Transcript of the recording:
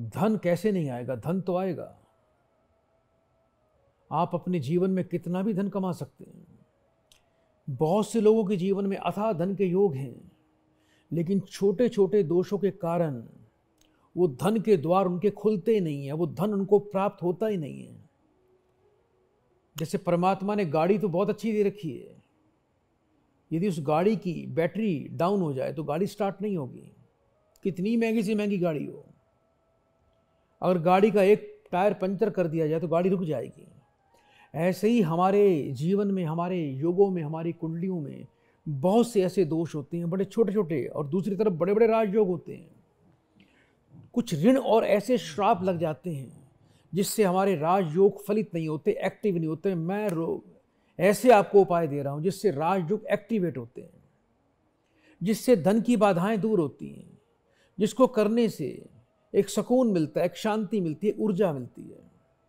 धन कैसे नहीं आएगा धन तो आएगा आप अपने जीवन में कितना भी धन कमा सकते हैं बहुत से लोगों के जीवन में अथा धन के योग हैं लेकिन छोटे छोटे दोषों के कारण वो धन के द्वार उनके खुलते ही नहीं है वो धन उनको प्राप्त होता ही नहीं है जैसे परमात्मा ने गाड़ी तो बहुत अच्छी दे रखी है यदि उस गाड़ी की बैटरी डाउन हो जाए तो गाड़ी स्टार्ट नहीं होगी कितनी महंगी से महंगी गाड़ी हो अगर गाड़ी का एक टायर पंचर कर दिया जाए तो गाड़ी रुक जाएगी ऐसे ही हमारे जीवन में हमारे योगों में हमारी कुंडलियों में बहुत से ऐसे दोष होते हैं बड़े छोटे छोटे और दूसरी तरफ बड़े बड़े राजयोग होते हैं कुछ ऋण और ऐसे श्राप लग जाते हैं जिससे हमारे राजयोग फलित नहीं होते एक्टिव नहीं होते मैं रोग ऐसे आपको उपाय दे रहा हूँ जिससे राजयोग एक्टिवेट होते हैं जिससे धन की बाधाएं दूर होती हैं जिसको करने से एक सुकून मिलता है एक शांति मिलती है ऊर्जा मिलती है